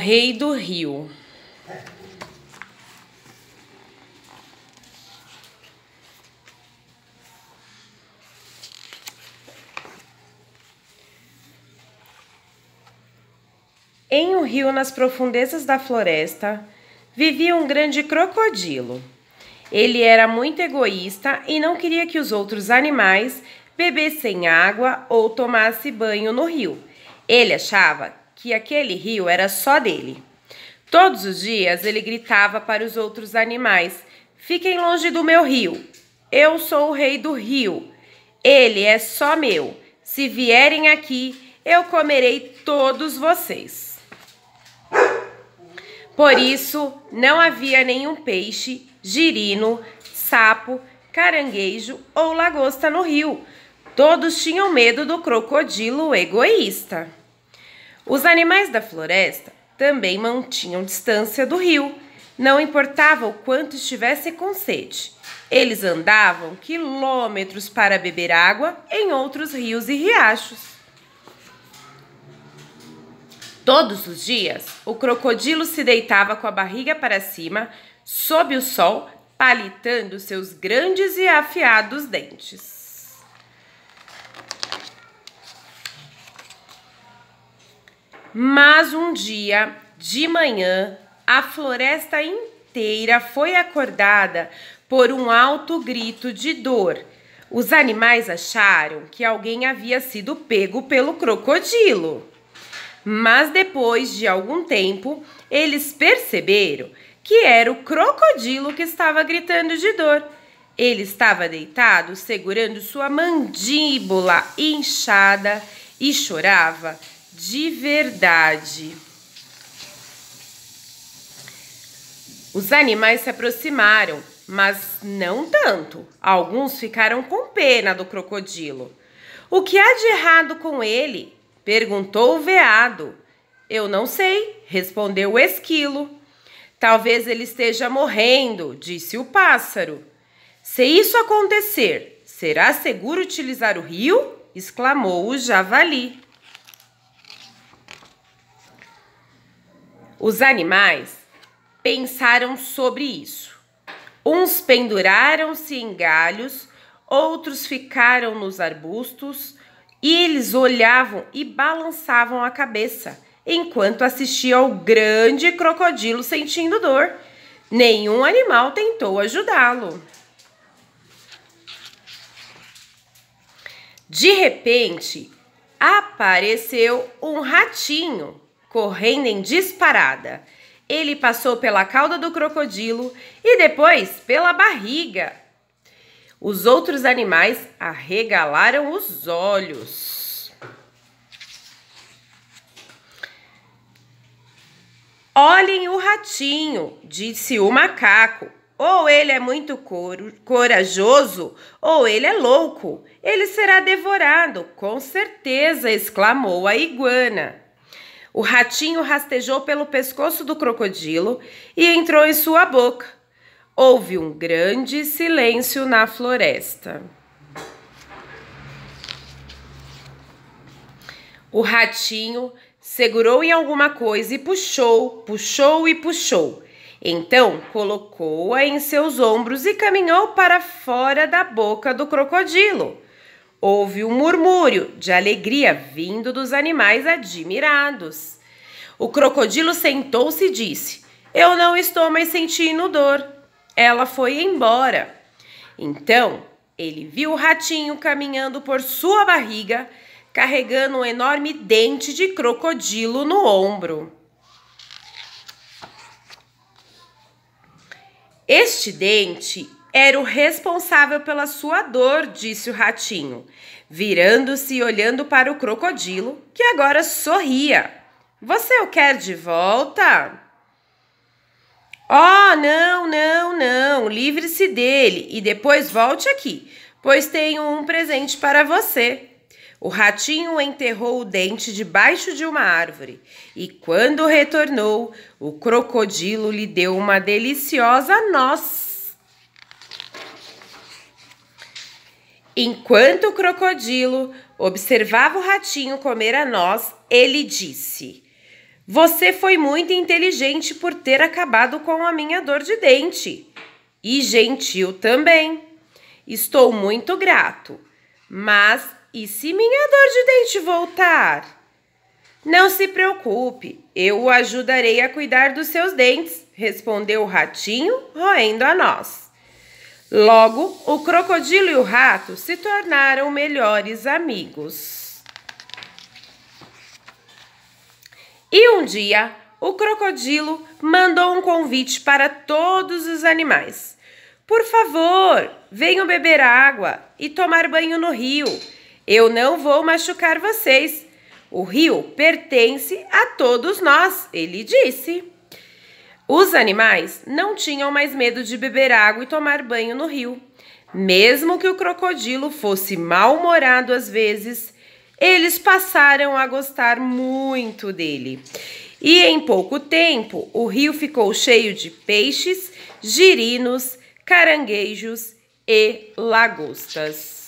Rei do Rio. Em um rio nas profundezas da floresta vivia um grande crocodilo. Ele era muito egoísta e não queria que os outros animais bebessem água ou tomassem banho no rio. Ele achava que aquele rio era só dele. Todos os dias ele gritava para os outros animais: Fiquem longe do meu rio. Eu sou o rei do rio. Ele é só meu. Se vierem aqui, eu comerei todos vocês. Por isso, não havia nenhum peixe, girino, sapo, caranguejo ou lagosta no rio. Todos tinham medo do crocodilo egoísta. Os animais da floresta também mantinham distância do rio, não importava o quanto estivesse com sede. Eles andavam quilômetros para beber água em outros rios e riachos. Todos os dias, o crocodilo se deitava com a barriga para cima, sob o sol, palitando seus grandes e afiados dentes. Mas um dia, de manhã, a floresta inteira foi acordada por um alto grito de dor. Os animais acharam que alguém havia sido pego pelo crocodilo. Mas depois de algum tempo, eles perceberam que era o crocodilo que estava gritando de dor. Ele estava deitado, segurando sua mandíbula inchada e chorava de verdade. Os animais se aproximaram, mas não tanto. Alguns ficaram com pena do crocodilo. O que há de errado com ele? perguntou o veado. Eu não sei, respondeu o esquilo. Talvez ele esteja morrendo, disse o pássaro. Se isso acontecer, será seguro utilizar o rio? exclamou o javali. Os animais pensaram sobre isso. Uns penduraram-se em galhos, outros ficaram nos arbustos e eles olhavam e balançavam a cabeça enquanto assistiam ao grande crocodilo sentindo dor. Nenhum animal tentou ajudá-lo. De repente, apareceu um ratinho correndo em disparada. Ele passou pela cauda do crocodilo e depois pela barriga. Os outros animais arregalaram os olhos. Olhem o ratinho, disse o macaco. Ou ele é muito corajoso, ou ele é louco. Ele será devorado, com certeza, exclamou a iguana. O ratinho rastejou pelo pescoço do crocodilo e entrou em sua boca. Houve um grande silêncio na floresta. O ratinho segurou em alguma coisa e puxou, puxou e puxou. Então colocou-a em seus ombros e caminhou para fora da boca do crocodilo. Houve um murmúrio de alegria vindo dos animais admirados. O crocodilo sentou-se e disse: Eu não estou mais sentindo dor. Ela foi embora. Então ele viu o ratinho caminhando por sua barriga, carregando um enorme dente de crocodilo no ombro. Este dente era o responsável pela sua dor, disse o ratinho, virando-se e olhando para o crocodilo, que agora sorria. Você o quer de volta? Oh, não, não, não, livre-se dele e depois volte aqui, pois tenho um presente para você. O ratinho enterrou o dente debaixo de uma árvore e, quando retornou, o crocodilo lhe deu uma deliciosa noz. Enquanto o crocodilo observava o ratinho comer a nós, ele disse: Você foi muito inteligente por ter acabado com a minha dor de dente. E gentil também. Estou muito grato. Mas e se minha dor de dente voltar? Não se preocupe, eu o ajudarei a cuidar dos seus dentes, respondeu o ratinho, roendo a nós. Logo, o crocodilo e o rato se tornaram melhores amigos. E um dia, o crocodilo mandou um convite para todos os animais. Por favor, venham beber água e tomar banho no rio. Eu não vou machucar vocês. O rio pertence a todos nós, ele disse. Os animais não tinham mais medo de beber água e tomar banho no rio. Mesmo que o crocodilo fosse mal-humorado às vezes, eles passaram a gostar muito dele. E em pouco tempo, o rio ficou cheio de peixes, girinos, caranguejos e lagostas.